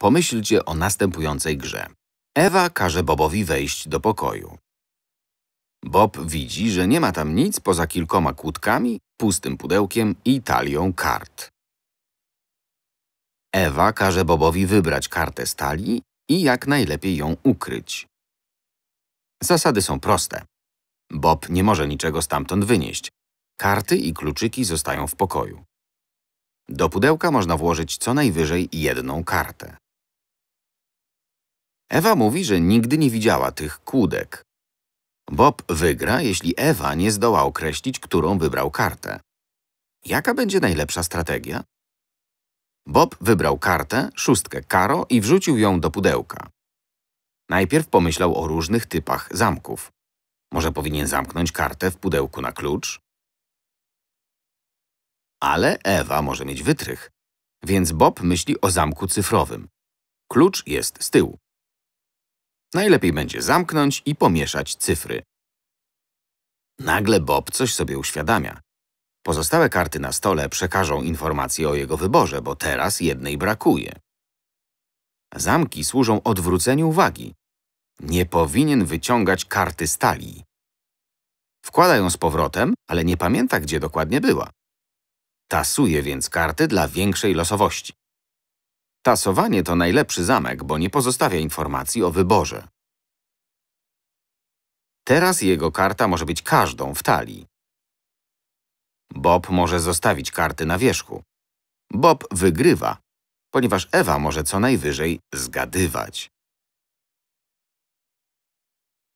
pomyślcie o następującej grze. Ewa każe Bobowi wejść do pokoju. Bob widzi, że nie ma tam nic poza kilkoma kłódkami, pustym pudełkiem i talią kart. Ewa każe Bobowi wybrać kartę z talii i jak najlepiej ją ukryć. Zasady są proste. Bob nie może niczego stamtąd wynieść. Karty i kluczyki zostają w pokoju. Do pudełka można włożyć co najwyżej jedną kartę. Ewa mówi, że nigdy nie widziała tych kłódek. Bob wygra, jeśli Ewa nie zdoła określić, którą wybrał kartę. Jaka będzie najlepsza strategia? Bob wybrał kartę, szóstkę karo i wrzucił ją do pudełka. Najpierw pomyślał o różnych typach zamków. Może powinien zamknąć kartę w pudełku na klucz? Ale Ewa może mieć wytrych, więc Bob myśli o zamku cyfrowym. Klucz jest z tyłu. Najlepiej będzie zamknąć i pomieszać cyfry. Nagle Bob coś sobie uświadamia. Pozostałe karty na stole przekażą informacje o jego wyborze, bo teraz jednej brakuje. Zamki służą odwróceniu uwagi. Nie powinien wyciągać karty stali. Wkłada ją z powrotem, ale nie pamięta, gdzie dokładnie była. Tasuje więc karty dla większej losowości. Tasowanie to najlepszy zamek, bo nie pozostawia informacji o wyborze. Teraz jego karta może być każdą w talii. Bob może zostawić karty na wierzchu. Bob wygrywa, ponieważ Ewa może co najwyżej zgadywać.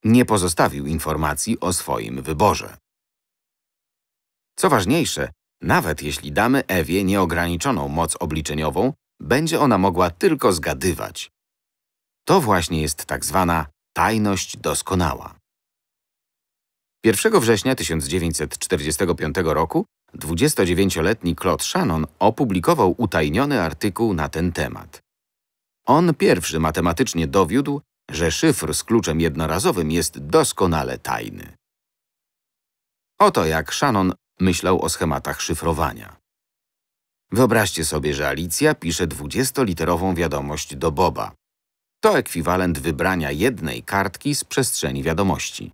Nie pozostawił informacji o swoim wyborze. Co ważniejsze, nawet jeśli damy Ewie nieograniczoną moc obliczeniową, będzie ona mogła tylko zgadywać. To właśnie jest tak zwana tajność doskonała. 1 września 1945 roku 29-letni Claude Shannon opublikował utajniony artykuł na ten temat. On pierwszy matematycznie dowiódł, że szyfr z kluczem jednorazowym jest doskonale tajny. Oto jak Shannon myślał o schematach szyfrowania. Wyobraźcie sobie, że Alicja pisze 20-literową wiadomość do Boba. To ekwiwalent wybrania jednej kartki z przestrzeni wiadomości.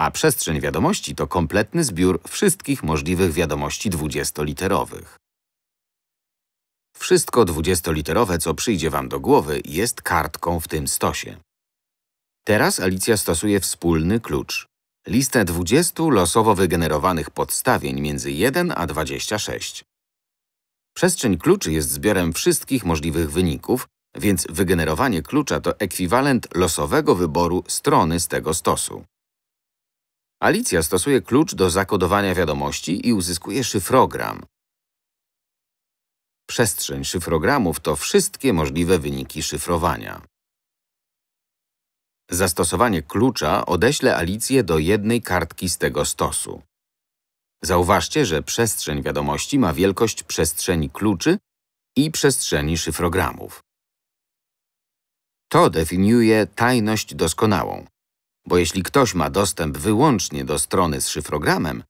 A przestrzeń wiadomości to kompletny zbiór wszystkich możliwych wiadomości 20-literowych. Wszystko 20-literowe, co przyjdzie Wam do głowy, jest kartką w tym stosie. Teraz Alicja stosuje wspólny klucz. Listę 20 losowo wygenerowanych podstawień między 1 a 26. Przestrzeń kluczy jest zbiorem wszystkich możliwych wyników, więc wygenerowanie klucza to ekwiwalent losowego wyboru strony z tego stosu. Alicja stosuje klucz do zakodowania wiadomości i uzyskuje szyfrogram. Przestrzeń szyfrogramów to wszystkie możliwe wyniki szyfrowania. Zastosowanie klucza odeśle Alicję do jednej kartki z tego stosu. Zauważcie, że przestrzeń wiadomości ma wielkość przestrzeni kluczy i przestrzeni szyfrogramów. To definiuje tajność doskonałą, bo jeśli ktoś ma dostęp wyłącznie do strony z szyfrogramem,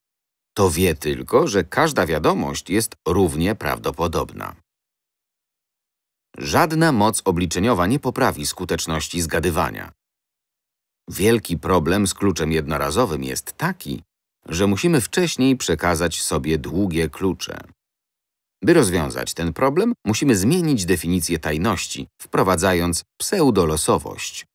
to wie tylko, że każda wiadomość jest równie prawdopodobna. Żadna moc obliczeniowa nie poprawi skuteczności zgadywania. Wielki problem z kluczem jednorazowym jest taki, że musimy wcześniej przekazać sobie długie klucze. By rozwiązać ten problem, musimy zmienić definicję tajności, wprowadzając pseudolosowość.